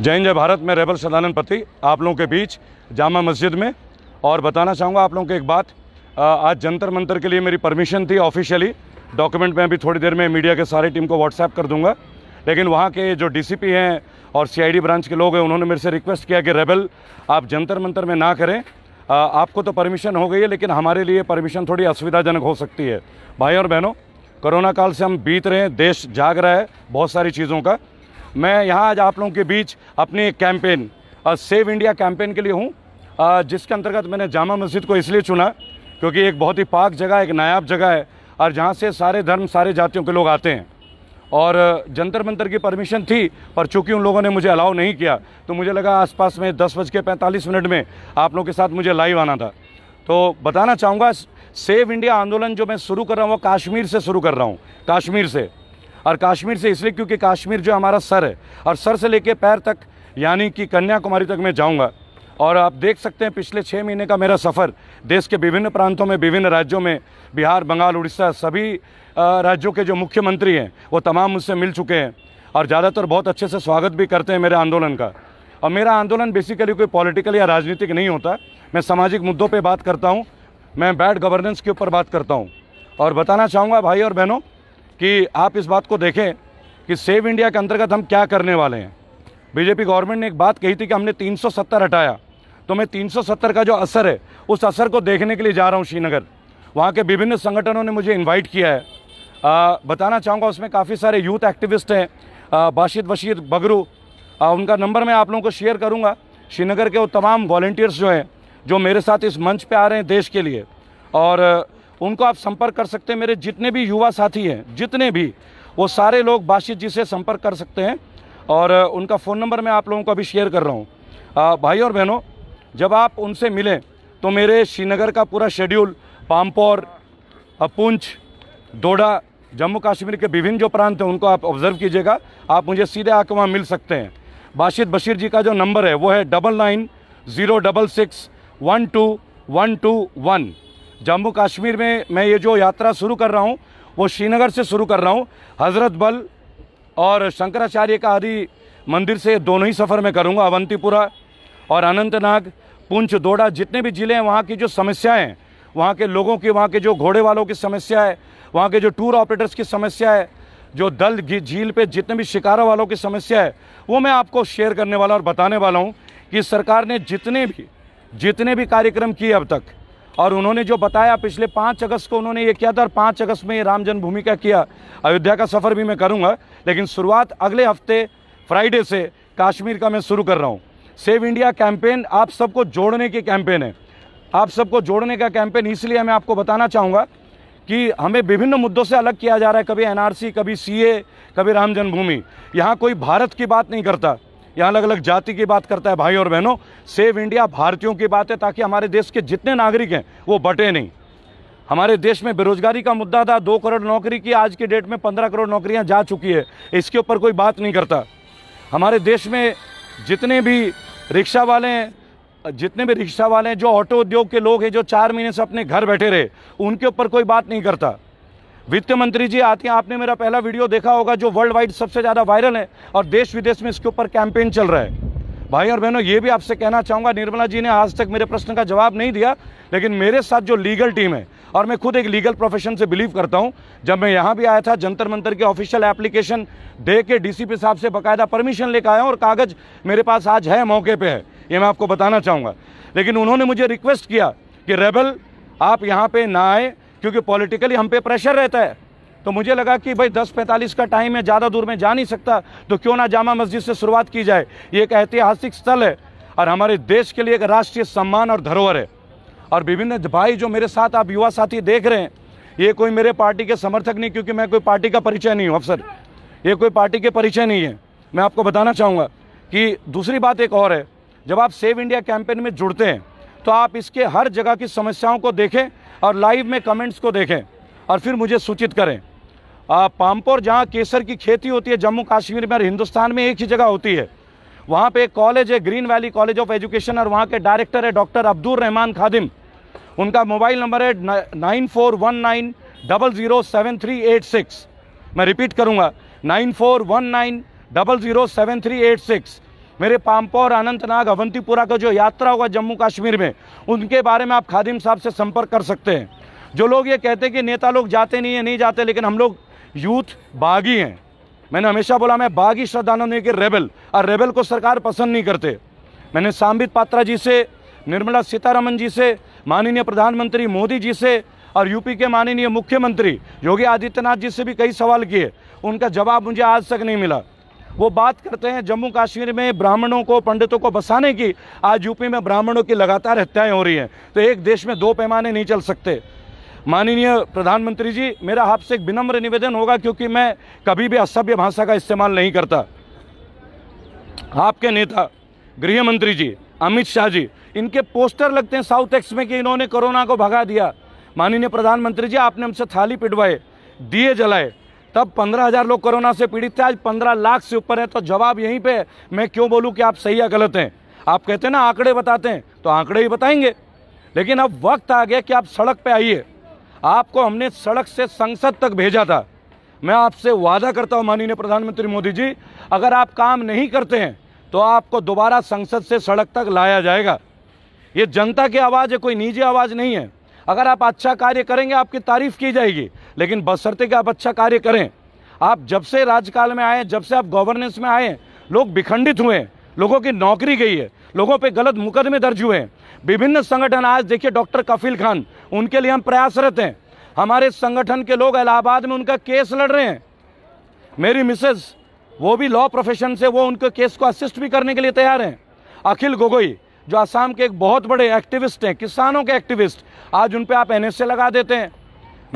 जय जय भारत में रेबल सदानंद पति आप लोगों के बीच जामा मस्जिद में और बताना चाहूँगा आप लोगों को एक बात आज जंतर मंतर के लिए मेरी परमिशन थी ऑफिशियली डॉक्यूमेंट में अभी थोड़ी देर में मीडिया के सारी टीम को व्हाट्सएप कर दूंगा लेकिन वहाँ के जो डीसीपी हैं और सीआईडी ब्रांच के लोग हैं उन्होंने मेरे से रिक्वेस्ट किया कि रेबल आप जंतर मंतर में ना करें आ, आपको तो परमिशन हो गई है लेकिन हमारे लिए परमिशन थोड़ी असुविधाजनक हो सकती है भाई और बहनों कोरोना काल से हम बीत रहे हैं देश जाग रहा है बहुत सारी चीज़ों का मैं यहाँ आज आप लोगों के बीच अपनी कैंपेन सेव इंडिया कैंपेन के लिए हूँ जिसके अंतर्गत मैंने जामा मस्जिद को इसलिए चुना क्योंकि एक बहुत ही पाक जगह एक नायाब जगह है और जहाँ से सारे धर्म सारे जातियों के लोग आते हैं और जंतर मंतर की परमिशन थी पर चूंकि उन लोगों ने मुझे अलाउ नहीं किया तो मुझे लगा आसपास में दस बज के पैंतालीस मिनट में आप लोगों के साथ मुझे लाइव आना था तो बताना चाहूँगा सेव इंडिया आंदोलन जो मैं शुरू कर रहा हूँ वो कश्मीर से शुरू कर रहा हूँ कश्मीर से और कश्मीर से इसलिए क्योंकि कश्मीर जो हमारा सर है और सर से लेके पैर तक यानी कि कन्याकुमारी तक मैं जाऊँगा और आप देख सकते हैं पिछले छः महीने का मेरा सफ़र देश के विभिन्न प्रांतों में विभिन्न राज्यों में बिहार बंगाल उड़ीसा सभी राज्यों के जो मुख्यमंत्री हैं वो तमाम मुझसे मिल चुके हैं और ज़्यादातर बहुत अच्छे से स्वागत भी करते हैं मेरे आंदोलन का और मेरा आंदोलन बेसिकली कोई पॉलिटिकल या राजनीतिक नहीं होता मैं सामाजिक मुद्दों पर बात करता हूँ मैं बैड गवर्नेंस के ऊपर बात करता हूँ और बताना चाहूँगा भाई और बहनों कि आप इस बात को देखें कि सेव इंडिया के अंतर्गत हम क्या करने वाले हैं बीजेपी गवर्नमेंट ने एक बात कही थी कि हमने 370 हटाया तो मैं 370 का जो असर है उस असर को देखने के लिए जा रहा हूँ श्रीनगर वहाँ के विभिन्न संगठनों ने मुझे इन्वाइट किया है आ, बताना चाहूँगा उसमें काफ़ी सारे यूथ एक्टिविस्ट हैं बाशिद बशीर बगरू आ, उनका नंबर मैं आप लोगों को शेयर करूँगा श्रीनगर के वो तमाम वॉल्टियर्स जो हैं जो मेरे साथ इस मंच पर आ रहे हैं देश के लिए और उनको आप संपर्क कर सकते हैं मेरे जितने भी युवा साथी हैं जितने भी वो सारे लोग बाशित जी से संपर्क कर सकते हैं और उनका फ़ोन नंबर मैं आप लोगों को अभी शेयर कर रहा हूँ भाई और बहनों जब आप उनसे मिलें तो मेरे श्रीनगर का पूरा शेड्यूल पामपोर पुंछ डोडा जम्मू कश्मीर के विभिन्न जो प्रांत हैं उनको आप ऑब्जर्व कीजिएगा आप मुझे सीधे आकर वहाँ मिल सकते हैं बाशिद बशीर जी का जो नंबर है वो है double nine zero double six one two one two one Jammu Kashmir में मैं ये जो यात्रा शुरू कर रहा हूँ वो श्रीनगर से शुरू कर रहा हूँ हज़रत बल और शंकराचार्य का आदि मंदिर से दोनों ही सफ़र में करूँगा अवंतीपुरा और अनंतनाग पुंछ दोडा जितने भी ज़िले हैं वहाँ की जो समस्याएँ हैं वहाँ के लोगों की वहाँ के जो घोड़े वालों की समस्या है वहाँ के जो टूर ऑपरेटर्स की समस्या है जो दल झील पे जितने भी शिकारा वालों की समस्या है वो मैं आपको शेयर करने वाला और बताने वाला हूँ कि सरकार ने जितने भी जितने भी कार्यक्रम किए अब तक और उन्होंने जो बताया पिछले पाँच अगस्त को उन्होंने ये किया था और पाँच अगस्त में ये राम जन्मभूमि का किया अयोध्या का सफ़र भी मैं करूँगा लेकिन शुरुआत अगले हफ्ते फ्राइडे से काश्मीर का मैं शुरू कर रहा हूँ सेव इंडिया कैंपेन आप सबको जोड़ने की कैंपेन है आप सबको जोड़ने का कैंपेन इसलिए मैं आपको बताना चाहूँगा कि हमें विभिन्न मुद्दों से अलग किया जा रहा है कभी एनआरसी कभी सीए कभी राम जन्मभूमि यहाँ कोई भारत की बात नहीं करता यहाँ अलग अलग जाति की बात करता है भाई और बहनों सेव इंडिया भारतीयों की बात है ताकि हमारे देश के जितने नागरिक हैं वो बटे नहीं हमारे देश में बेरोजगारी का मुद्दा था दो करोड़ नौकरी की आज की डेट में पंद्रह करोड़ नौकरियाँ जा चुकी है इसके ऊपर कोई बात नहीं करता हमारे देश में जितने भी रिक्शा वाले हैं जितने भी रिक्शा वाले हैं जो ऑटो उद्योग के लोग हैं जो चार महीने से अपने घर बैठे रहे उनके ऊपर कोई बात नहीं करता वित्त मंत्री जी आती हैं आपने मेरा पहला वीडियो देखा होगा जो वर्ल्ड वाइड सबसे ज़्यादा वायरल है और देश विदेश में इसके ऊपर कैंपेन चल रहा है भाई और बहनों ये भी आपसे कहना चाहूँगा निर्मला जी ने आज तक मेरे प्रश्न का जवाब नहीं दिया लेकिन मेरे साथ जो लीगल टीम है और मैं खुद एक लीगल प्रोफेशन से बिलीव करता हूँ जब मैं यहाँ भी आया था जंतर मंतर के ऑफिशियल एप्लीकेशन दे के पी साहब से बाकायदा परमिशन लेकर आया हूँ और कागज़ मेरे पास आज है मौके पर है ये मैं आपको बताना चाहूँगा लेकिन उन्होंने मुझे रिक्वेस्ट किया कि रेबल आप यहाँ पर ना आए क्योंकि पॉलिटिकली हम पे प्रेशर रहता है तो मुझे लगा कि भाई दस पैंतालीस का टाइम है ज़्यादा दूर में जा नहीं सकता तो क्यों ना जामा मस्जिद से शुरुआत की जाए ये एक ऐतिहासिक स्थल है और हमारे देश के लिए एक राष्ट्रीय सम्मान और धरोहर है और विभिन्न भाई जो मेरे साथ आप युवा साथी देख रहे हैं ये कोई मेरे पार्टी के समर्थक नहीं क्योंकि मैं कोई पार्टी का परिचय नहीं हूँ अफसर ये कोई पार्टी के परिचय नहीं है मैं आपको बताना चाहूँगा कि दूसरी बात एक और है जब आप सेव इंडिया कैंपेन में जुड़ते हैं तो आप इसके हर जगह की समस्याओं को देखें और लाइव में कमेंट्स को देखें और फिर मुझे सूचित करें पामपोर जहाँ केसर की खेती होती है जम्मू कश्मीर में और हिंदुस्तान में एक ही जगह होती है वहाँ पे एक कॉलेज है green valley college of education और वहाँ के डायरेक्टर है डॉक्टर अब्दुल रहमान खादिम उनका मोबाइल नंबर है nine four one nine double zero seven three eight six मैं रिपीट करूँगा nine four one nine double zero seven three eight six मेरे पाम्पा और अनंतनाग अवंतीपुरा का जो यात्रा होगा जम्मू कश्मीर में उनके बारे में आप खादिम साहब से संपर्क कर सकते हैं जो लोग ये कहते हैं कि नेता लोग जाते नहीं हैं नहीं जाते लेकिन हम लोग यूथ बागी हैं मैंने हमेशा बोला मैं बागी श्रद्धानंद के रेबल और रेबल को सरकार पसंद नहीं करते मैंने सांबित पात्रा जी से निर्मला सीतारमन जी से माननीय प्रधानमंत्री मोदी जी से और यूपी के माननीय मुख्यमंत्री योगी आदित्यनाथ जी से भी कई सवाल किए उनका जवाब मुझे आज तक नहीं मिला वो बात करते हैं जम्मू कश्मीर में ब्राह्मणों को पंडितों को बसाने की आज यूपी में ब्राह्मणों की लगातार हत्याएं हो रही हैं तो एक देश में दो पैमाने नहीं चल सकते माननीय प्रधानमंत्री जी मेरा आपसे एक विनम्र निवेदन होगा क्योंकि मैं कभी भी असभ्य भाषा का इस्तेमाल नहीं करता आपके नेता गृहमंत्री जी अमित शाह जी इनके पोस्टर लगते हैं साउथ एक्स में कि इन्होंने कोरोना को भगा दिया माननीय प्रधानमंत्री जी आपने हमसे थाली पिटवाए दिए जलाए तब पंद्रह हज़ार लोग कोरोना से पीड़ित थे आज पंद्रह लाख से ऊपर है तो जवाब यहीं पे मैं क्यों बोलूं कि आप सही या गलत हैं आप कहते हैं ना आंकड़े बताते हैं तो आंकड़े ही बताएंगे लेकिन अब वक्त आ गया कि आप सड़क पर आइए आपको हमने सड़क से संसद तक भेजा था मैं आपसे वादा करता हूँ माननीय प्रधानमंत्री मोदी जी अगर आप काम नहीं करते हैं तो आपको दोबारा संसद से सड़क तक लाया जाएगा ये जनता की आवाज़ है कोई निजी आवाज़ नहीं है अगर आप अच्छा कार्य करेंगे आपकी तारीफ की जाएगी लेकिन बशर्ते कि आप अच्छा कार्य करें आप जब से राजकाल में आए जब से आप गवर्नेंस में आए लोग विखंडित हुए लोगों की नौकरी गई है लोगों पे गलत मुकदमे दर्ज हुए हैं विभिन्न संगठन आज देखिए डॉक्टर कफील खान उनके लिए हम प्रयासरत हैं हमारे संगठन के लोग इलाहाबाद में उनका केस लड़ रहे हैं मेरी मिसेज वो भी लॉ प्रोफेशन से वो उनके केस को असिस्ट भी करने के लिए तैयार हैं अखिल गोगोई जो आसाम के एक बहुत बड़े एक्टिविस्ट हैं किसानों के एक्टिविस्ट आज उन पर आप एन लगा देते हैं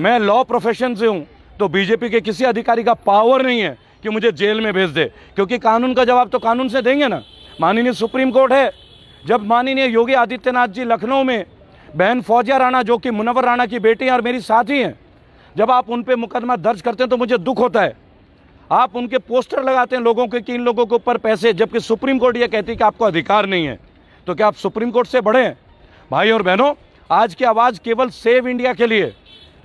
मैं लॉ प्रोफेशन से हूँ तो बीजेपी के किसी अधिकारी का पावर नहीं है कि मुझे जेल में भेज दे क्योंकि कानून का जवाब तो कानून से देंगे ना माननीय सुप्रीम कोर्ट है जब माननीय योगी आदित्यनाथ जी लखनऊ में बहन फौजिया राणा जो कि मुनवर राणा की बेटी हैं और मेरी साथी हैं जब आप उन पर मुकदमा दर्ज करते हैं तो मुझे दुख होता है आप उनके पोस्टर लगाते हैं लोगों के कि इन लोगों के ऊपर पैसे जबकि सुप्रीम कोर्ट ये कहती है कि आपको अधिकार नहीं है तो क्या आप सुप्रीम कोर्ट से बढ़े हैं भाई और बहनों आज की आवाज़ केवल सेव इंडिया के लिए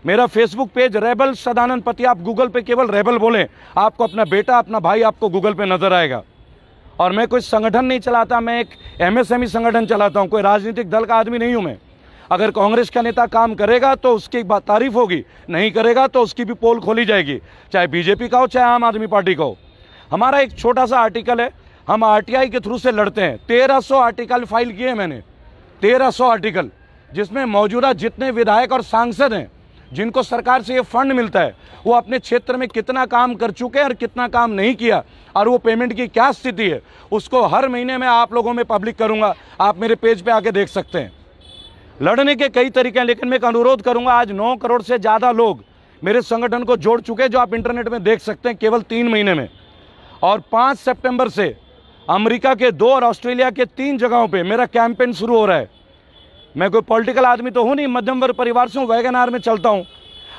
मेरा फेसबुक पेज रेबल सदानंद पति आप गूगल पे केवल रेबल बोलें आपको अपना बेटा अपना भाई आपको गूगल पे नजर आएगा और मैं कोई संगठन नहीं चलाता मैं एक एमएसएमई संगठन चलाता हूँ कोई राजनीतिक दल का आदमी नहीं हूँ मैं अगर कांग्रेस का नेता काम करेगा तो उसकी तारीफ होगी नहीं करेगा तो उसकी भी पोल खोली जाएगी चाहे बीजेपी का हो चाहे आम आदमी पार्टी का हो हमारा एक छोटा सा आर्टिकल है हम आरटीआई के थ्रू से लड़ते हैं 1300 आर्टिकल फाइल किए मैंने 1300 आर्टिकल जिसमें मौजूदा जितने विधायक और सांसद हैं जिनको सरकार से ये फंड मिलता है वो अपने क्षेत्र में कितना काम कर चुके हैं और कितना काम नहीं किया और वो पेमेंट की क्या स्थिति है उसको हर महीने मैं आप लोगों में पब्लिक करूँगा आप मेरे पेज पर आके देख सकते हैं लड़ने के कई तरीके हैं लेकिन मैं एक अनुरोध करूँगा आज नौ करोड़ से ज़्यादा लोग मेरे संगठन को जोड़ चुके हैं जो आप इंटरनेट में देख सकते हैं केवल तीन महीने में और पाँच सितंबर से अमेरिका के दो और ऑस्ट्रेलिया के तीन जगहों पे मेरा कैंपेन शुरू हो रहा है मैं कोई पॉलिटिकल आदमी तो हूँ नहीं मध्यम वर्ग परिवार से हूँ वैगन आर में चलता हूँ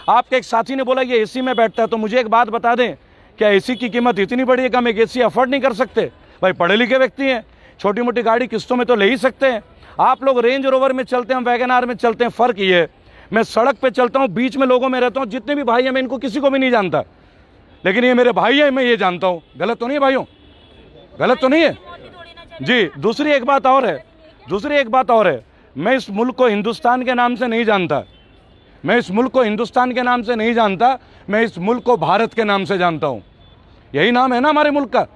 आपके एक साथी ने बोला ये एसी में बैठता है तो मुझे एक बात बता दें क्या एसी की कीमत इतनी बड़ी है कि हम एक एसी अफोर्ड नहीं कर सकते भाई पढ़े लिखे व्यक्ति हैं छोटी मोटी गाड़ी किस्तों में तो ले ही सकते हैं आप लोग रेंज रोवर में चलते हैं वैगन आर में चलते हैं फ़र्क ये है मैं सड़क पे चलता हूँ बीच में लोगों में रहता हूँ जितने भी भाई हैं मैं इनको किसी को भी नहीं जानता लेकिन ये मेरे भाई हैं मैं ये जानता हूँ गलत तो नहीं भाइयों गलत तो नहीं है जी दूसरी एक बात और है दूसरी एक बात और है मैं इस मुल्क को हिंदुस्तान के नाम से नहीं जानता मैं इस मुल्क को हिंदुस्तान के नाम से नहीं जानता मैं इस मुल्क को भारत के नाम से जानता हूँ यही नाम है ना हमारे मुल्क का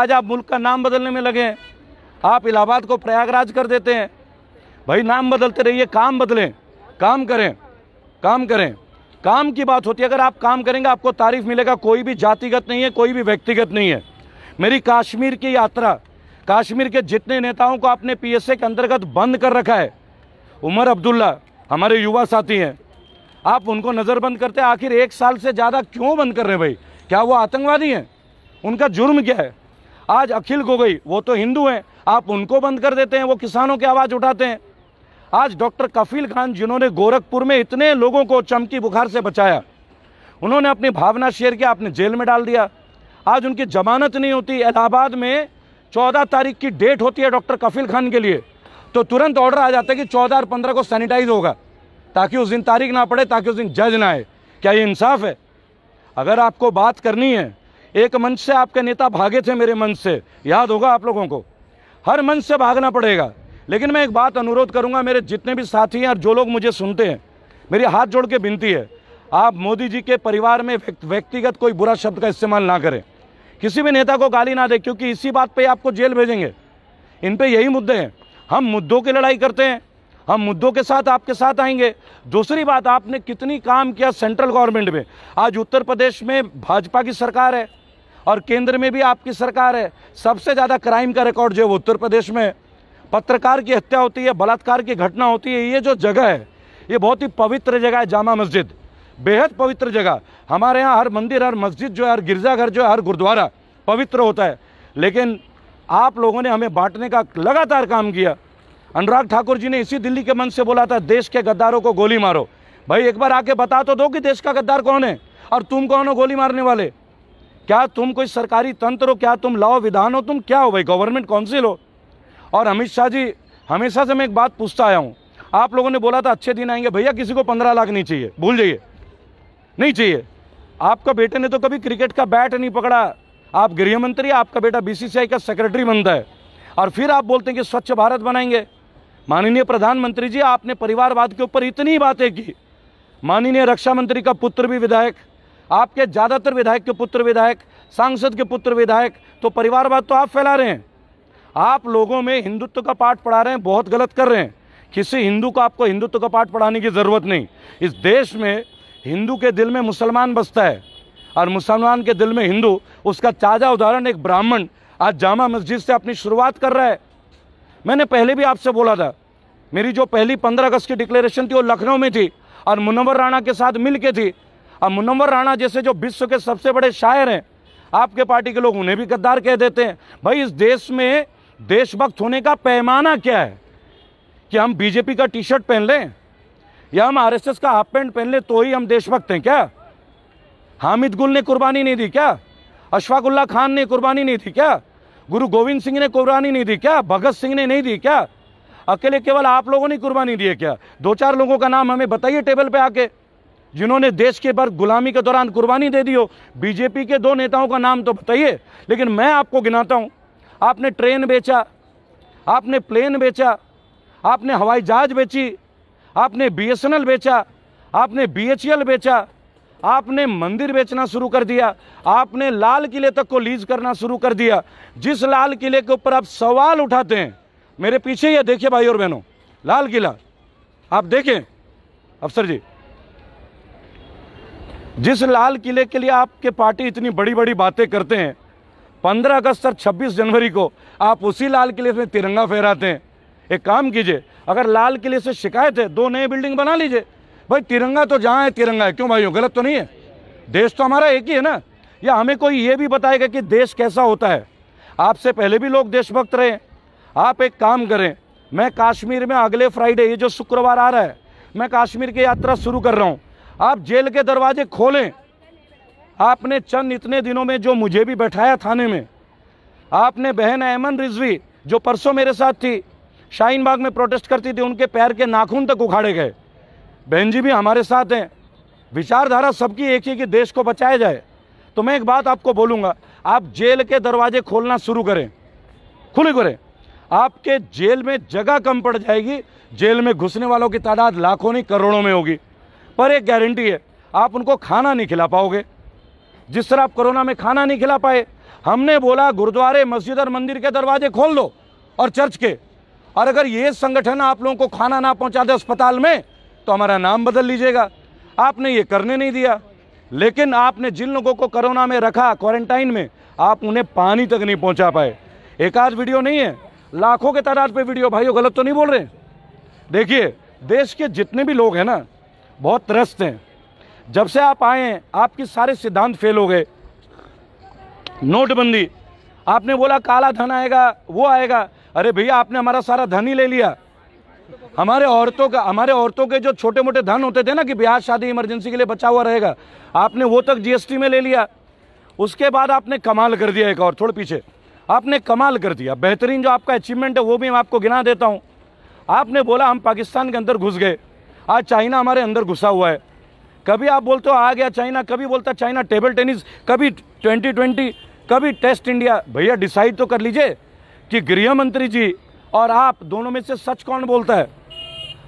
आज आप मुल्क का नाम बदलने में लगे हैं आप इलाहाबाद को प्रयागराज कर देते हैं भाई नाम बदलते रहिए काम बदलें काम करें काम करें काम की बात होती है अगर आप काम करेंगे आपको तारीफ मिलेगा कोई भी जातिगत नहीं है कोई भी व्यक्तिगत नहीं है मेरी काश्मीर की यात्रा काश्मीर के जितने नेताओं को आपने पीएसए के अंतर्गत बंद कर रखा है उमर अब्दुल्ला हमारे युवा साथी हैं आप उनको नज़रबंद करते हैं आखिर एक साल से ज़्यादा क्यों बंद कर रहे हैं भाई क्या वो आतंकवादी हैं उनका जुर्म क्या है आज अखिल गोगई वो तो हिंदू हैं आप उनको बंद कर देते हैं वो किसानों की आवाज़ उठाते हैं आज डॉक्टर कफील खान जिन्होंने गोरखपुर में इतने लोगों को चमकी बुखार से बचाया उन्होंने अपनी भावना शेयर किया आपने जेल में डाल दिया आज उनकी जमानत नहीं होती इलाहाबाद में चौदह तारीख की डेट होती है डॉक्टर कफील खान के लिए तो तुरंत ऑर्डर आ जाता है कि चौदह और पंद्रह को सैनिटाइज होगा ताकि उस दिन तारीख ना पड़े ताकि उस दिन जज ना आए क्या ये इंसाफ है अगर आपको बात करनी है एक मंच से आपके नेता भागे थे मेरे मंच से याद होगा आप लोगों को हर मंच से भागना पड़ेगा लेकिन मैं एक बात अनुरोध करूंगा मेरे जितने भी साथी हैं और जो लोग मुझे सुनते हैं मेरी हाथ जोड़ के विनती है आप मोदी जी के परिवार में व्यक्तिगत कोई बुरा शब्द का इस्तेमाल ना करें किसी भी नेता को गाली ना दे क्योंकि इसी बात पे आपको जेल भेजेंगे इन पे यही मुद्दे हैं हम मुद्दों की लड़ाई करते हैं हम मुद्दों के साथ आपके साथ आएंगे दूसरी बात आपने कितनी काम किया सेंट्रल गवर्नमेंट में आज उत्तर प्रदेश में भाजपा की सरकार है और केंद्र में भी आपकी सरकार है सबसे ज़्यादा क्राइम का रिकॉर्ड जो है वो उत्तर प्रदेश में पत्रकार की हत्या होती है बलात्कार की घटना होती है ये जो जगह है ये बहुत ही पवित्र जगह है जामा मस्जिद बेहद पवित्र जगह हमारे यहाँ हर मंदिर हर मस्जिद जो है हर गिरजाघर जो है हर गुरुद्वारा पवित्र होता है लेकिन आप लोगों ने हमें बांटने का लगातार काम किया अनुराग ठाकुर जी ने इसी दिल्ली के मन से बोला था देश के गद्दारों को गोली मारो भाई एक बार आके बता तो दो कि देश का गद्दार कौन है और तुम कौन हो गोली मारने वाले क्या तुम कोई सरकारी तंत्र हो क्या तुम लाओ विधान हो तुम क्या हो भाई गवर्नमेंट काउंसिल हो और अमित शाह जी हमेशा से मैं एक बात पूछता आया हूँ आप लोगों ने बोला था अच्छे दिन आएंगे भैया किसी को पंद्रह लाख नहीं चाहिए भूल जाइए नहीं चाहिए आपका बेटे ने तो कभी क्रिकेट का बैट नहीं पकड़ा आप गृह मंत्री आपका बेटा बीसीसीआई का सेक्रेटरी बनता है और फिर आप बोलते हैं कि स्वच्छ भारत बनाएंगे माननीय प्रधानमंत्री जी आपने परिवारवाद के ऊपर इतनी बातें की माननीय रक्षा मंत्री का पुत्र भी विधायक आपके ज़्यादातर विधायक के पुत्र विधायक सांसद के पुत्र विधायक तो परिवारवाद तो आप फैला रहे हैं आप लोगों में हिंदुत्व का पाठ पढ़ा रहे हैं बहुत गलत कर रहे हैं किसी हिंदू को आपको हिंदुत्व का पाठ पढ़ाने की ज़रूरत नहीं इस देश में हिंदू के दिल में मुसलमान बसता है और मुसलमान के दिल में हिंदू उसका ताज़ा उदाहरण एक ब्राह्मण आज जामा मस्जिद से अपनी शुरुआत कर रहा है मैंने पहले भी आपसे बोला था मेरी जो पहली पंद्रह अगस्त की डिक्लेरेशन थी वो लखनऊ में थी और मुनवर राणा के साथ मिल के थी और मुनवर राणा जैसे जो विश्व के सबसे बड़े शायर हैं आपके पार्टी के लोग उन्हें भी गद्दार कह देते हैं भाई इस देश में देशभक्त होने का पैमाना क्या है कि हम बीजेपी का टी शर्ट पहन लें या हम आरएसएस का हाफ पैंट पहन ले तो ही हम देशभक्त हैं क्या हामिद गुल ने कुर्बानी नहीं दी क्या अशफाकुल्ला खान ने कुर्बानी नहीं दी क्या गुरु गोविंद सिंह ने कुर्बानी नहीं दी क्या भगत सिंह ने नहीं दी क्या अकेले केवल आप लोगों ने कुर्बानी दी है क्या दो चार लोगों का नाम हमें बताइए टेबल पे आके जिन्होंने देश के भर गुलामी के दौरान कुर्बानी दे दी हो बीजेपी के दो नेताओं का नाम तो बताइए लेकिन मैं आपको गिनाता हूँ आपने ट्रेन बेचा आपने प्लेन बेचा आपने हवाई जहाज़ बेची आपने बीएसएनएल बेचा आपने एल e बेचा आपने मंदिर बेचना शुरू कर दिया आपने लाल किले तक को लीज करना शुरू कर दिया जिस लाल किले के ऊपर आप सवाल उठाते हैं मेरे पीछे ये देखिए भाई और बहनों लाल किला आप देखें अफसर जी जिस लाल किले के लिए आपके पार्टी इतनी बड़ी बड़ी बातें करते हैं पंद्रह अगस्त और छब्बीस जनवरी को आप उसी लाल किले में तिरंगा फहराते हैं एक काम कीजिए अगर लाल किले से शिकायत है दो नए बिल्डिंग बना लीजिए भाई तिरंगा तो जहाँ है तिरंगा है क्यों भाई गलत तो नहीं है देश तो हमारा एक ही है ना या हमें कोई ये भी बताएगा कि देश कैसा होता है आपसे पहले भी लोग देशभक्त रहे आप एक काम करें मैं कश्मीर में अगले फ्राइडे ये जो शुक्रवार आ रहा है मैं कश्मीर की यात्रा शुरू कर रहा हूँ आप जेल के दरवाजे खोलें आपने चंद इतने दिनों में जो मुझे भी बैठाया थाने में आपने बहन अहमन रिजवी जो परसों मेरे साथ थी शाहीन बाग में प्रोटेस्ट करती थी उनके पैर के नाखून तक उखाड़े गए बहन जी भी हमारे साथ हैं विचारधारा सबकी एक ही कि देश को बचाया जाए तो मैं एक बात आपको बोलूँगा आप जेल के दरवाजे खोलना शुरू करें खुले करें आपके जेल में जगह कम पड़ जाएगी जेल में घुसने वालों की तादाद लाखों नहीं करोड़ों में होगी पर एक गारंटी है आप उनको खाना नहीं खिला पाओगे जिस तरह आप कोरोना में खाना नहीं खिला पाए हमने बोला गुरुद्वारे मस्जिद और मंदिर के दरवाजे खोल दो और चर्च के और अगर ये संगठन आप लोगों को खाना ना पहुंचा दे अस्पताल में तो हमारा नाम बदल लीजिएगा आपने ये करने नहीं दिया लेकिन आपने जिन लोगों को कोरोना में रखा क्वारंटाइन में आप उन्हें पानी तक नहीं पहुंचा पाए एक आध वीडियो नहीं है लाखों के तादाद पे वीडियो भाइयों गलत तो नहीं बोल रहे देखिए देश के जितने भी लोग हैं ना बहुत त्रस्त हैं जब से आप आए हैं आपके सारे सिद्धांत फेल हो गए नोटबंदी आपने बोला काला धन आएगा वो आएगा अरे भैया आपने हमारा सारा धन ही ले लिया हमारे औरतों का हमारे औरतों के जो छोटे मोटे धन होते थे ना कि ब्याह शादी इमरजेंसी के लिए बचा हुआ रहेगा आपने वो तक जीएसटी में ले लिया उसके बाद आपने कमाल कर दिया एक और थोड़े पीछे आपने कमाल कर दिया बेहतरीन जो आपका अचीवमेंट है वो भी मैं आपको गिना देता हूँ आपने बोला हम पाकिस्तान के अंदर घुस गए आज चाइना हमारे अंदर घुसा हुआ है कभी आप बोलते हो आ गया चाइना कभी बोलता चाइना टेबल टेनिस कभी ट्वेंटी ट्वेंटी कभी टेस्ट इंडिया भैया डिसाइड तो कर लीजिए कि गृह मंत्री जी और आप दोनों में से सच कौन बोलता है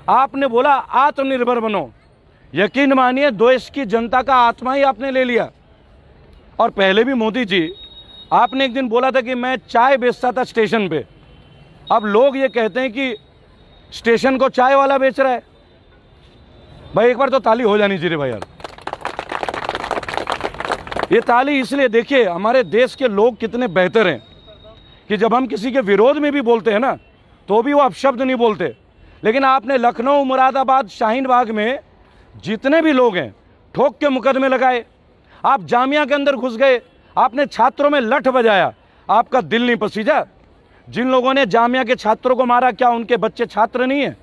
आपने बोला आत्मनिर्भर बनो यकीन मानिए देश की जनता का आत्मा ही आपने ले लिया और पहले भी मोदी जी आपने एक दिन बोला था कि मैं चाय बेचता था स्टेशन पे अब लोग ये कहते हैं कि स्टेशन को चाय वाला बेच रहा है भाई एक बार तो ताली हो जानी चाहिए भाई यार ये ताली इसलिए देखिए हमारे देश के लोग कितने बेहतर हैं कि जब हम किसी के विरोध में भी बोलते हैं ना तो भी वो अपशब्द नहीं बोलते लेकिन आपने लखनऊ मुरादाबाद शाहीन बाग में जितने भी लोग हैं ठोक के मुकदमे लगाए आप जामिया के अंदर घुस गए आपने छात्रों में लठ बजाया आपका दिल नहीं पसीजा जिन लोगों ने जामिया के छात्रों को मारा क्या उनके बच्चे छात्र नहीं हैं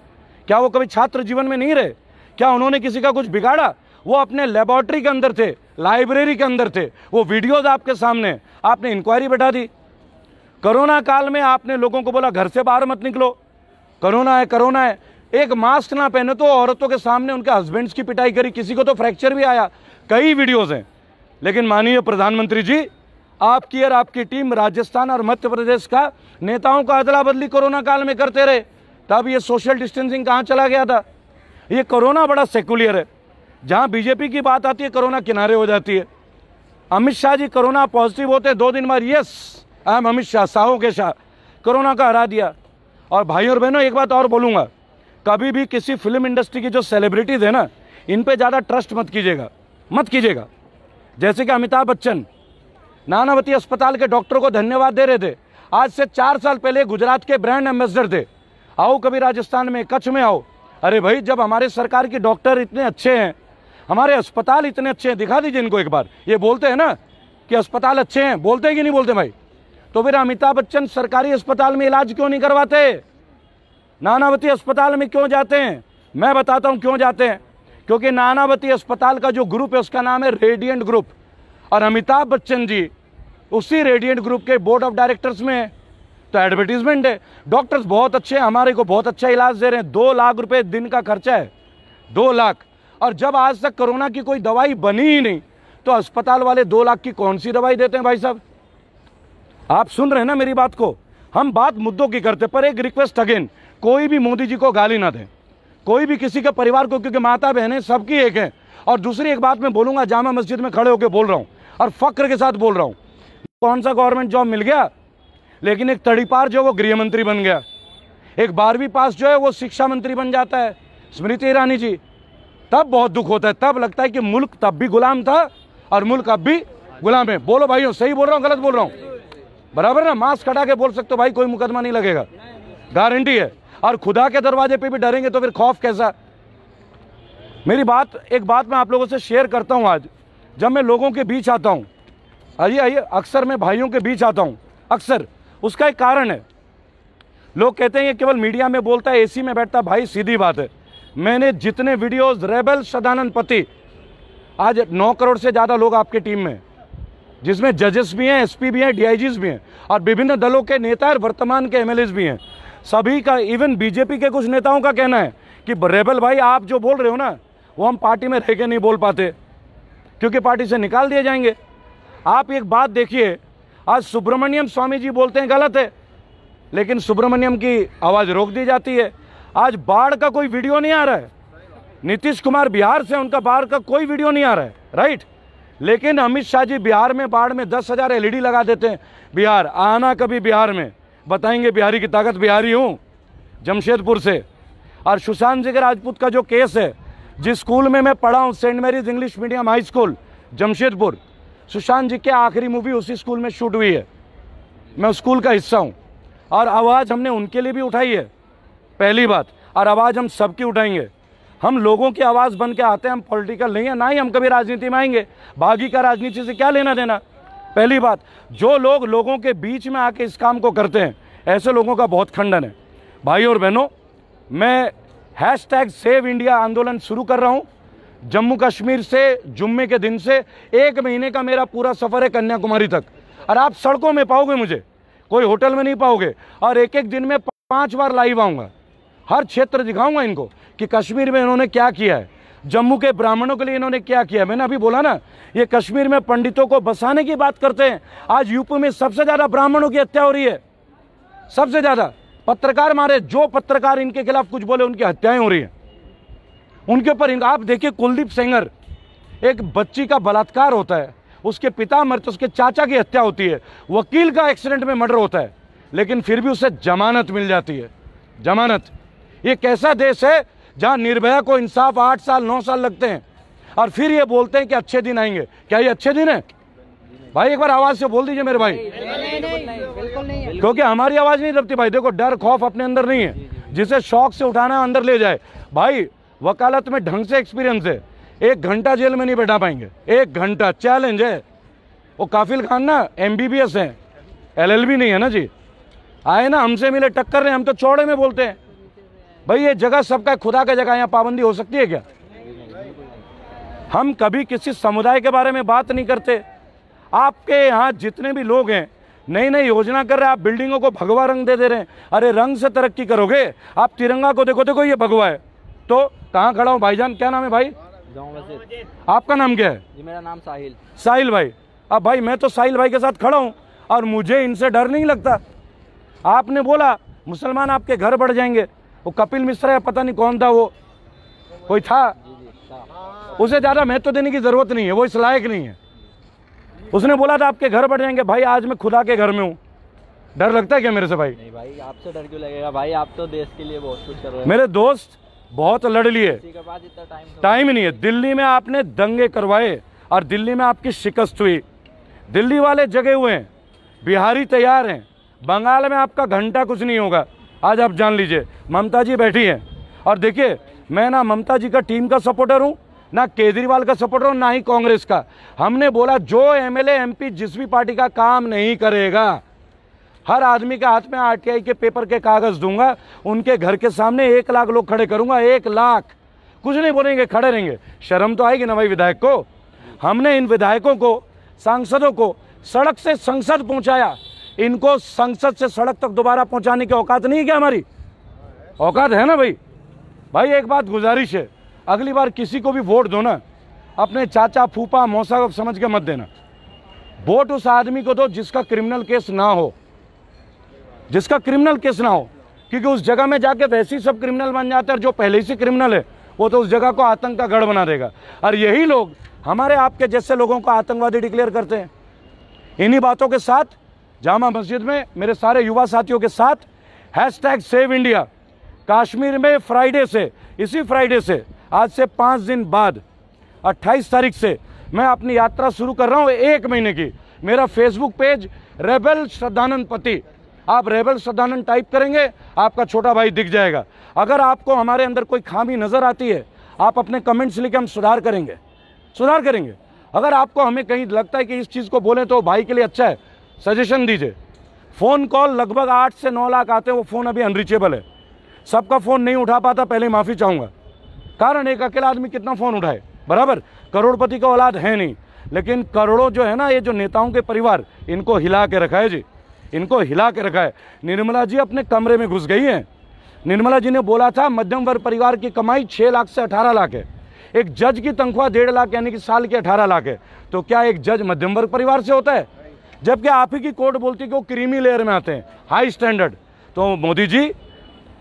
क्या वो कभी छात्र जीवन में नहीं रहे क्या उन्होंने किसी का कुछ बिगाड़ा वो अपने लेबॉर्ट्री के अंदर थे लाइब्रेरी के अंदर थे वो वीडियोज़ आपके सामने आपने इंक्वायरी बैठा दी कोरोना काल में आपने लोगों को बोला घर से बाहर मत निकलो कोरोना है कोरोना है एक मास्क ना पहने तो औरतों के सामने उनके हस्बैंड्स की पिटाई करी किसी को तो फ्रैक्चर भी आया कई वीडियोज़ हैं लेकिन माननीय प्रधानमंत्री जी आपकी और आपकी टीम राजस्थान और मध्य प्रदेश का नेताओं का अदला बदली कोरोना काल में करते रहे तब ये सोशल डिस्टेंसिंग कहाँ चला गया था ये कोरोना बड़ा सेकुलर है जहाँ बीजेपी की बात आती है कोरोना किनारे हो जाती है अमित शाह जी कोरोना पॉजिटिव होते दो दिन बाद yes I am Amit Shah Sahu के शाह कोरोना का हरा दिया और भाई और बहनों एक बात और बोलूँगा कभी भी किसी फिल्म इंडस्ट्री की जो सेलिब्रिटीज़ है ना इन पर ज़्यादा ट्रस्ट मत कीजिएगा मत कीजिएगा जैसे कि अमिताभ बच्चन नानावती अस्पताल के डॉक्टरों को धन्यवाद दे रहे थे आज से चार साल पहले गुजरात के ब्रांड एम्बेसडर थे आओ कभी राजस्थान में कच्छ में आओ अरे भाई जब हमारे सरकार के डॉक्टर इतने अच्छे हैं हमारे अस्पताल इतने अच्छे हैं दिखा दीजिए इनको एक बार ये बोलते हैं ना कि अस्पताल अच्छे हैं बोलते हैं कि नहीं बोलते भाई तो फिर अमिताभ बच्चन सरकारी अस्पताल में इलाज क्यों नहीं करवाते नानावती अस्पताल में क्यों जाते हैं मैं बताता हूँ क्यों जाते हैं क्योंकि नानावती अस्पताल का जो ग्रुप है उसका नाम है रेडियंट ग्रुप और अमिताभ बच्चन जी उसी रेडियंट ग्रुप के बोर्ड ऑफ डायरेक्टर्स में तो है तो एडवर्टीजमेंट है डॉक्टर्स बहुत अच्छे हैं हमारे को बहुत अच्छा इलाज दे रहे हैं दो लाख रुपये दिन का खर्चा है दो लाख और जब आज तक कोरोना की कोई दवाई बनी ही नहीं तो अस्पताल वाले दो लाख की कौन सी दवाई देते हैं भाई साहब आप सुन रहे हैं ना मेरी बात को हम बात मुद्दों की करते पर एक रिक्वेस्ट अगेन कोई भी मोदी जी को गाली ना दें कोई भी किसी के परिवार को क्योंकि माता बहनें सबकी एक हैं और दूसरी एक बात मैं बोलूंगा जामा मस्जिद में खड़े होकर बोल रहा हूँ और फ़क्र के साथ बोल रहा हूँ कौन सा गवर्नमेंट जॉब मिल गया लेकिन एक तड़ीपार जो वो गृह मंत्री बन गया एक बारहवीं पास जो है वो शिक्षा मंत्री बन जाता है स्मृति ईरानी जी तब बहुत दुख होता है तब लगता है कि मुल्क तब भी गुलाम था और मुल्क अब भी गुलाम है बोलो भाइयों सही बोल रहा हूँ गलत बोल रहा हूँ बराबर ना मास्क हटा के बोल सकते हो भाई कोई मुकदमा नहीं लगेगा गारंटी है और खुदा के दरवाजे पे भी डरेंगे तो फिर खौफ कैसा मेरी बात एक बात मैं आप लोगों से शेयर करता हूँ आज जब मैं लोगों के बीच आता हूँ आइए आइए अक्सर मैं भाइयों के बीच आता हूँ अक्सर उसका एक कारण है लोग कहते हैं ये केवल मीडिया में बोलता है एसी में बैठता भाई सीधी बात है मैंने जितने वीडियोस रेबल सदानंद पति आज नौ करोड़ से ज़्यादा लोग आपके टीम में जिसमें जजेस भी हैं एसपी भी हैं डीआईजीज भी हैं और विभिन्न दलों के नेता और वर्तमान के एमएलएज भी हैं सभी का इवन बीजेपी के कुछ नेताओं का कहना है कि रेबल भाई आप जो बोल रहे हो ना वो हम पार्टी में रह के नहीं बोल पाते क्योंकि पार्टी से निकाल दिए जाएंगे आप एक बात देखिए आज सुब्रमण्यम स्वामी जी बोलते हैं गलत है लेकिन सुब्रमण्यम की आवाज़ रोक दी जाती है आज बाढ़ का कोई वीडियो नहीं आ रहा है नीतीश कुमार बिहार से उनका बाढ़ का कोई वीडियो नहीं आ रहा है राइट लेकिन अमित शाह जी बिहार में बाढ़ में दस हज़ार एल लगा देते हैं बिहार आना कभी बिहार में बताएंगे बिहारी की ताकत बिहारी हूँ जमशेदपुर से और सुशांत सिंह राजपूत का जो केस है जिस स्कूल में मैं पढ़ा हूँ saint Mary's English medium high school Jamshedpur Sushant ji के आखिरी मूवी उसी स्कूल में शूट हुई है मैं स्कूल का हिस्सा हूँ और आवाज़ हमने उनके लिए भी उठाई है पहली बात और आवाज़ हम सबकी उठाएंगे हम लोगों की आवाज़ बन के आते हैं हम पॉलिटिकल नहीं है ना ही हम कभी राजनीति में आएंगे बागी का राजनीति से क्या लेना देना पहली बात जो लोग लोगों के बीच में आके इस काम को करते हैं ऐसे लोगों का बहुत खंडन है भाई और बहनों मैं हैश टैग सेव इंडिया आंदोलन शुरू कर रहा हूँ जम्मू कश्मीर से जुम्मे के दिन से एक महीने का मेरा पूरा सफ़र है कन्याकुमारी तक और आप सड़कों में पाओगे मुझे कोई होटल में नहीं पाओगे और एक एक दिन में पाँच बार लाइव आऊँगा हर क्षेत्र दिखाऊंगा इनको कि कश्मीर में इन्होंने क्या किया है जम्मू के ब्राह्मणों के लिए इन्होंने क्या किया मैंने अभी बोला ना ये कश्मीर में पंडितों को बसाने की बात करते हैं आज यूपी में सबसे ज़्यादा ब्राह्मणों की हत्या हो रही है सबसे ज़्यादा पत्रकार मारे जो पत्रकार इनके खिलाफ कुछ बोले उनकी हत्याएं हो रही हैं उनके ऊपर आप देखिए कुलदीप सेंगर एक बच्ची का बलात्कार होता है उसके पिता मरते उसके चाचा की हत्या होती है वकील का एक्सीडेंट में मर्डर होता है लेकिन फिर भी उसे जमानत मिल जाती है जमानत ये कैसा देश है जहाँ निर्भया को इंसाफ आठ साल नौ साल लगते हैं और फिर ये बोलते हैं कि अच्छे दिन आएंगे क्या ये अच्छे दिन है भाई एक बार आवाज से बोल दीजिए मेरे भाई क्योंकि हमारी आवाज नहीं दबती भाई देखो डर खौफ अपने अंदर नहीं है जिसे शौक से उठाना अंदर ले जाए भाई वकालत में ढंग से एक्सपीरियंस है एक घंटा जेल में नहीं बैठा पाएंगे एक घंटा चैलेंज है वो काफिल खान ना एम बी बी एस है एल एल बी नहीं है ना जी आए ना हमसे मिले टक्कर रहे हम तो चौड़े में बोलते हैं भाई ये जगह सबका खुदा का जगह यहाँ पाबंदी हो सकती है क्या हम कभी किसी समुदाय के बारे में बात नहीं करते आपके यहाँ जितने भी लोग हैं नई नई योजना कर रहे हैं आप बिल्डिंगों को भगवा रंग दे दे रहे हैं अरे रंग से तरक्की करोगे आप तिरंगा को देखो देखो ये भगवा है तो कहाँ खड़ा हूँ भाईजान क्या नाम है भाई आपका नाम क्या है जी मेरा नाम साहिल साहिल भाई अब भाई मैं तो साहिल भाई के साथ खड़ा हूँ और मुझे इनसे डर नहीं लगता आपने बोला मुसलमान आपके घर बढ़ जाएंगे वो कपिल मिश्रा या पता नहीं कौन था वो कोई था उसे ज़्यादा महत्व देने की ज़रूरत नहीं है वो इस लायक नहीं है उसने बोला था आपके घर बढ़ जाएंगे भाई आज मैं खुदा के घर में हूँ डर लगता है क्या मेरे से भाई नहीं भाई आपसे डर क्यों लगेगा भाई आप तो देश के लिए बहुत कुछ कर रहे हैं मेरे दोस्त बहुत लड़ लिए टाइम नहीं है दिल्ली में आपने दंगे करवाए और दिल्ली में आपकी शिकस्त हुई दिल्ली वाले जगे हुए हैं बिहारी तैयार हैं बंगाल में आपका घंटा कुछ नहीं होगा आज आप जान लीजिए ममता जी बैठी हैं और देखिए मैं ना ममता जी का टीम का सपोर्टर हूँ ना केजरीवाल का सपोर्टर हूँ ना ही कांग्रेस का हमने बोला जो एमएलए एमपी जिस भी पार्टी का काम नहीं करेगा हर आदमी के हाथ में आरटीआई के पेपर के कागज दूंगा उनके घर के सामने एक लाख लोग खड़े करूंगा एक लाख कुछ नहीं बोलेंगे खड़े रहेंगे शर्म तो आएगी ना भाई विधायक को हमने इन विधायकों को सांसदों को सड़क से संसद पहुंचाया इनको संसद से सड़क तक दोबारा पहुंचाने की औकात नहीं है क्या हमारी औकात है ना भाई भाई एक बात गुजारिश है अगली बार किसी को भी वोट दो ना अपने चाचा फूफा मौसा को समझ के मत देना वोट उस आदमी को दो जिसका क्रिमिनल केस ना हो जिसका क्रिमिनल केस ना हो क्योंकि उस जगह में जाके वैसे ही सब क्रिमिनल बन जाते हैं जो पहले से क्रिमिनल है वो तो उस जगह को आतंक का गढ़ बना देगा और यही लोग हमारे आपके जैसे लोगों को आतंकवादी डिक्लेयर करते हैं इन्हीं बातों के साथ जामा मस्जिद में मेरे सारे युवा साथियों के साथ hashtag save India Kashmir में फ्राइडे से इसी फ्राइडे से आज से पाँच दिन बाद 28 तारीख से मैं अपनी यात्रा शुरू कर रहा हूँ एक महीने की मेरा फेसबुक पेज रेबल श्रद्धानंद पति आप रेबल श्रद्धानंद टाइप करेंगे आपका छोटा भाई दिख जाएगा अगर आपको हमारे अंदर कोई खामी नज़र आती है आप अपने कमेंट्स लिख हम सुधार करेंगे सुधार करेंगे अगर आपको हमें कहीं लगता है कि इस चीज़ को बोलें तो भाई के लिए अच्छा है सजेशन दीजिए फ़ोन कॉल लगभग आठ से नौ लाख आते हैं वो फ़ोन अभी अनरीचेबल है सबका फ़ोन नहीं उठा पाता पहले माफ़ी चाहूँगा कारण एक अकेला आदमी कितना फ़ोन उठाए बराबर करोड़पति का औलाद है नहीं लेकिन करोड़ों जो है ना ये जो नेताओं के परिवार इनको हिला के रखा है जी इनको हिला के रखा है निर्मला जी अपने कमरे में घुस गई हैं निर्मला जी ने बोला था मध्यम वर्ग परिवार की कमाई छः लाख से अठारह लाख है एक जज की तनख्वाह डेढ़ लाख यानी कि साल की अठारह लाख है तो क्या एक जज मध्यम वर्ग परिवार से होता है जबकि आप ही की कोर्ट बोलती है कि वो क्रीमी लेयर में आते हैं हाई स्टैंडर्ड तो मोदी जी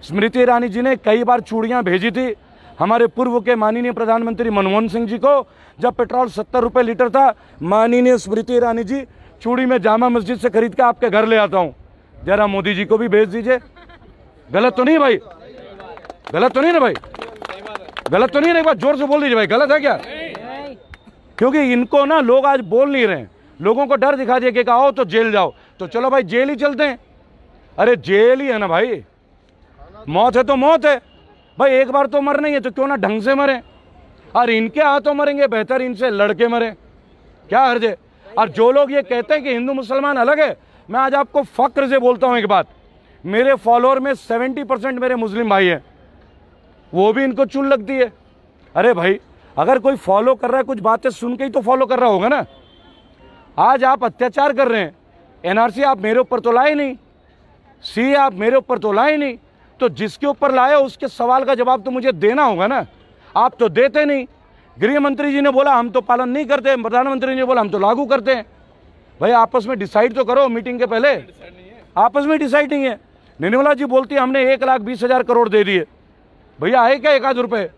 स्मृति ईरानी जी ने कई बार चूड़ियाँ भेजी थी हमारे पूर्व के माननीय प्रधानमंत्री मनमोहन सिंह जी को जब पेट्रोल सत्तर रुपये लीटर था माननीय स्मृति ईरानी जी चूड़ी में जामा मस्जिद से खरीद के आपके घर ले आता हूँ जरा मोदी जी को भी भेज दीजिए गलत तो नहीं भाई गलत तो नहीं ना भाई गलत तो नहीं ना एक बार जोर से बोल दीजिए भाई गलत है क्या क्योंकि इनको ना लोग आज बोल नहीं रहे हैं लोगों को डर दिखा दिया कि आओ तो जेल जाओ तो चलो भाई जेल ही चलते हैं अरे जेल ही है ना भाई मौत है तो मौत है भाई एक बार तो मरना ही है तो क्यों ना ढंग से मरें और इनके हाथों मरेंगे बेहतर इनसे लड़के मरें क्या हर्ज है और जो लोग ये कहते हैं कि हिंदू मुसलमान अलग है मैं आज आपको फ़क्र से बोलता हूँ एक बात मेरे फॉलोअर में सेवेंटी परसेंट मेरे मुस्लिम भाई हैं वो भी इनको चुन लगती है अरे भाई अगर कोई फॉलो कर रहा है कुछ बातें सुन के ही तो फॉलो कर रहा होगा ना आज आप अत्याचार कर रहे हैं एनआरसी आप मेरे ऊपर तो लाए नहीं सी आप मेरे ऊपर तो लाए नहीं तो जिसके ऊपर लाए उसके सवाल का जवाब तो मुझे देना होगा ना आप तो देते नहीं गृह मंत्री जी ने बोला हम तो पालन नहीं करते प्रधानमंत्री जी ने बोला हम तो लागू करते हैं भाई आपस में डिसाइड तो करो मीटिंग के पहले आपस में डिसाइड नहीं है निर्मला जी बोलती है हमने एक लाख बीस हज़ार करोड़ दे दिए भैया आए क्या एक आध रुपये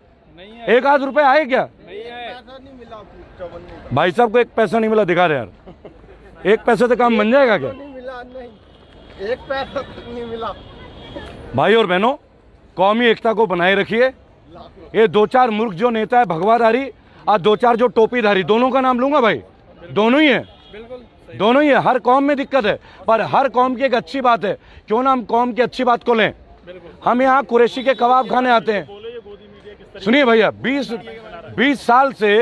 एक आध रुपये आए क्या नहीं भाई साहब को एक पैसा नहीं मिला दिखा रहे यार एक पैसे से काम बन जाएगा क्या नहीं मिला नहीं एक पैसा नहीं मिला भाई और बहनों कौमी एकता को बनाए रखिए ये दो चार मूर्ख जो नेता है भगवाधारी और दो चार जो टोपीधारी दोनों का नाम लूंगा भाई दोनों ही है दोनों ही है हर कौम में दिक्कत है पर हर कौम की एक अच्छी बात है क्यों ना हम कौम की अच्छी बात को लें हम यहाँ कुरेशी के कबाब खाने आते हैं सुनिए भैया बीस बीस साल से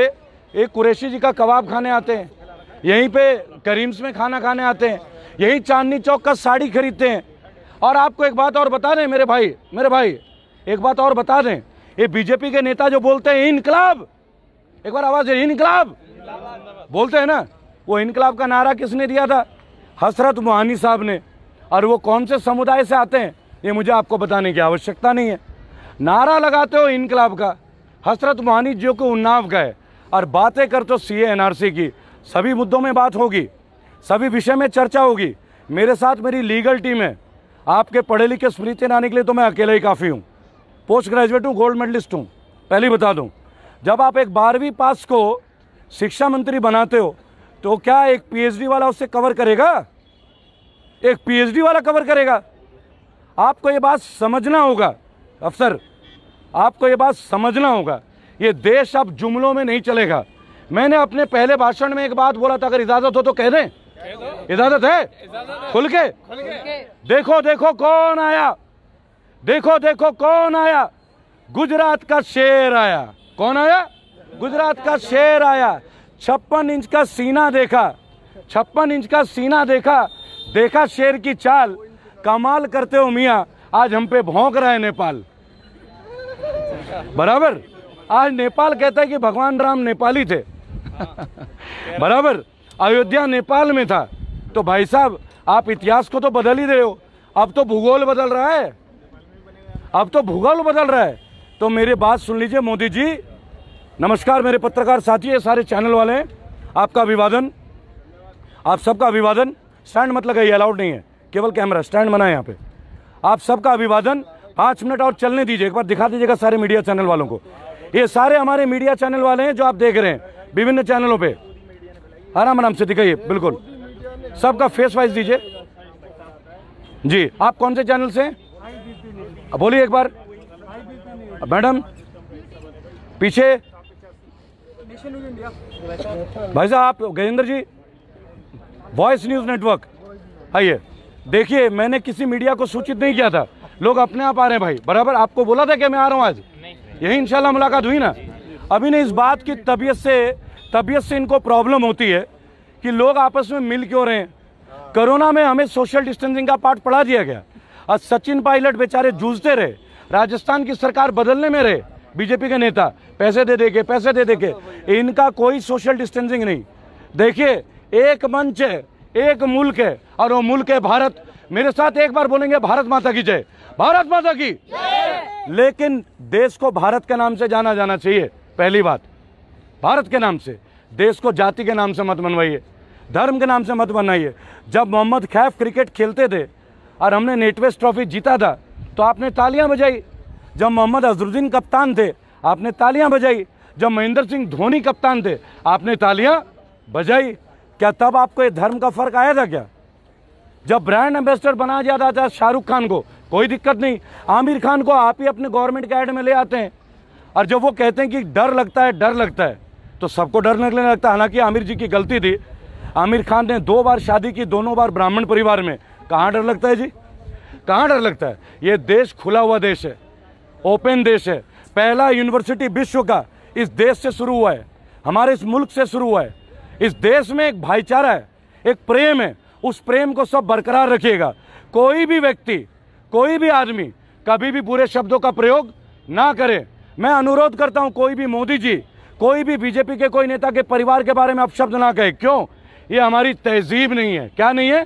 ये कुरैशी जी का कबाब खाने आते हैं यहीं पे करीम्स में खाना खाने आते हैं यहीं चांदनी चौक का साड़ी खरीदते हैं और आपको एक बात और बता दें मेरे भाई मेरे भाई एक बात और बता दें ये बीजेपी के नेता जो बोलते हैं इनकलाब एक बार आवाज़ इनकलाब बोलते हैं ना वो इनकलाब का नारा किसने दिया था हसरत मोहानी साहब ने और वो कौन से समुदाय से आते हैं ये मुझे आपको बताने की आवश्यकता नहीं है नारा लगाते हो इनकलाब का हसरत मोहानी जो कि उन्नाव का है और बातें कर तो सी एनआरसी की सभी मुद्दों में बात होगी सभी विषय में चर्चा होगी मेरे साथ मेरी लीगल टीम है आपके पढ़े लिखे स्मृति लाने के लिए तो मैं अकेला ही काफ़ी हूँ पोस्ट ग्रेजुएट हूँ गोल्ड मेडलिस्ट हूँ पहले ही बता दूँ जब आप एक बारहवीं पास को शिक्षा मंत्री बनाते हो तो क्या एक पीएचडी वाला उससे कवर करेगा एक पीएचडी वाला कवर करेगा आपको ये बात समझना होगा अफसर आपको ये बात समझना होगा ये देश अब जुमलों में नहीं चलेगा मैंने अपने पहले भाषण में एक बात बोला था अगर इजाजत हो तो कह दें इजाजत है खुल के देखो देखो कौन आया देखो देखो कौन आया गुजरात का शेर आया कौन आया गुजरात का शेर आया छप्पन इंच का सीना देखा छप्पन इंच का सीना देखा देखा शेर की चाल कमाल करते हो मियाँ आज हम पे भोंक रहा है नेपाल बराबर आज नेपाल कहता है कि भगवान राम नेपाली थे हाँ। बराबर अयोध्या नेपाल में था तो भाई साहब आप इतिहास को तो बदल ही रहे हो अब तो भूगोल बदल रहा है अब तो भूगोल बदल रहा है तो मेरी बात सुन लीजिए मोदी जी नमस्कार मेरे पत्रकार साथी है सारे चैनल वाले हैं आपका अभिवादन आप सबका अभिवादन स्टैंड मत लगाइए अलाउड नहीं है केवल कैमरा स्टैंड बना है यहाँ पे आप सबका अभिवादन पाँच मिनट और चलने दीजिए एक बार दिखा दीजिएगा सारे मीडिया चैनल वालों को ये सारे हमारे मीडिया चैनल वाले हैं जो आप देख रहे हैं विभिन्न चैनलों पे आराम आराम से दिखाइए बिल्कुल सबका फेस वाइज दीजिए जी आप कौन से चैनल से बोलिए एक बार मैडम पीछे भाई साहब आप Gajendra ji voice news network आइए देखिए मैंने किसी मीडिया को सूचित नहीं किया था लोग अपने आप आ रहे हैं भाई बराबर आपको बोला था कि मैं आ रहा हूँ आज यही इंशाल्लाह मुलाकात हुई ना अभी ने इस बात की तबीयत से तबीयत से इनको प्रॉब्लम होती है कि लोग आपस में मिल क्यों रहे हैं कोरोना में हमें सोशल डिस्टेंसिंग का पार्ट पढ़ा दिया गया और सचिन पायलट बेचारे जूझते रहे राजस्थान की सरकार बदलने में रहे बीजेपी के नेता पैसे दे देके पैसे दे देके इनका कोई सोशल डिस्टेंसिंग नहीं देखिए एक मंच है एक मुल्क है और वो मुल्क है भारत मेरे साथ एक बार बोलेंगे भारत माता की जय भारत माता की लेकिन देश को भारत के नाम से जाना जाना चाहिए पहली बात भारत के नाम से देश को जाति के नाम से मत मनवाइए धर्म के नाम से मत बनाइए जब मोहम्मद खैफ क्रिकेट खेलते थे और हमने नेटवेस्ट ट्रॉफी जीता था तो आपने तालियां बजाई जब मोहम्मद अजरुद्दीन कप्तान थे आपने तालियां बजाई जब महेंद्र सिंह धोनी कप्तान थे आपने तालियां बजाई क्या तब आपको ये धर्म का फर्क आया था क्या जब ब्रांड एम्बेसडर बनाया जाता था शाहरुख खान को कोई दिक्कत नहीं आमिर खान को आप ही अपने गवर्नमेंट के में ले आते हैं और जब वो कहते हैं कि डर लगता है डर लगता है तो सबको डर लगने लगता है हालांकि आमिर जी की गलती थी आमिर खान ने दो बार शादी की दोनों बार ब्राह्मण परिवार में कहाँ डर लगता है जी कहाँ डर लगता है ये देश खुला हुआ देश है ओपन देश है पहला यूनिवर्सिटी विश्व का इस देश से शुरू हुआ है हमारे इस मुल्क से शुरू हुआ है इस देश में एक भाईचारा है एक प्रेम है उस प्रेम को सब बरकरार रखिएगा कोई भी व्यक्ति कोई भी आदमी कभी भी बुरे शब्दों का प्रयोग ना करे मैं अनुरोध करता हूं कोई भी मोदी जी कोई भी बीजेपी के कोई नेता के परिवार के बारे में अपशब्द ना कहे क्यों ये हमारी तहजीब नहीं है क्या नहीं है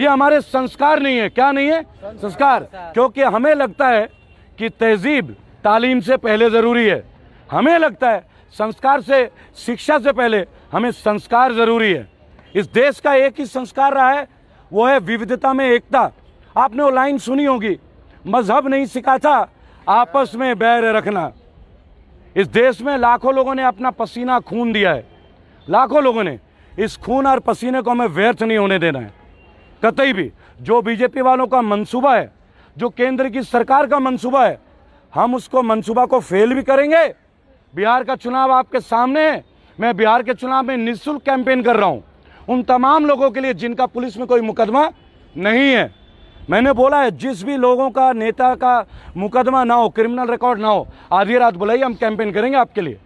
ये हमारे संस्कार नहीं है क्या नहीं है संस्कार क्योंकि हमें लगता है कि तहजीब तालीम से पहले ज़रूरी है हमें लगता है संस्कार से शिक्षा से पहले हमें संस्कार ज़रूरी है इस देश का एक ही संस्कार रहा है वो है विविधता में एकता आपने वो लाइन सुनी होगी मजहब नहीं सिखाता आपस में बैर रखना इस देश में लाखों लोगों ने अपना पसीना खून दिया है लाखों लोगों ने इस खून और पसीने को हमें व्यर्थ नहीं होने देना है कतई भी जो बीजेपी वालों का मंसूबा है जो केंद्र की सरकार का मंसूबा है हम उसको मंसूबा को फेल भी करेंगे बिहार का चुनाव आपके सामने है मैं बिहार के चुनाव में निःशुल्क कैंपेन कर रहा हूँ उन तमाम लोगों के लिए जिनका पुलिस में कोई मुकदमा नहीं है मैंने बोला है जिस भी लोगों का नेता का मुकदमा ना हो क्रिमिनल रिकॉर्ड ना हो आधी रात बुलाइए हम कैंपेन करेंगे आपके लिए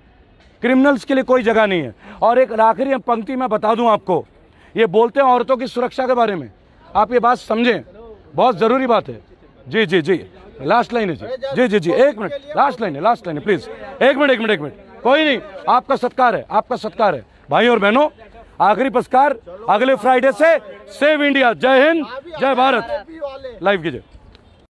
क्रिमिनल्स के लिए कोई जगह नहीं है और एक आखिरी पंक्ति मैं बता दूं आपको ये बोलते हैं औरतों की सुरक्षा के बारे में आप ये बात समझें बहुत ज़रूरी बात है जी जी जी लास्ट लाइन है जी जी जी जी एक मिनट लास्ट लाइन है लास्ट लाइन है प्लीज़ एक मिनट एक मिनट एक मिनट कोई नहीं आपका सत्कार है आपका सत्कार है भाई और बहनों आखिरी पुरस्कार अगले फ्राइडे से सेव इंडिया जय हिंद जय भारत लाइव कीजिए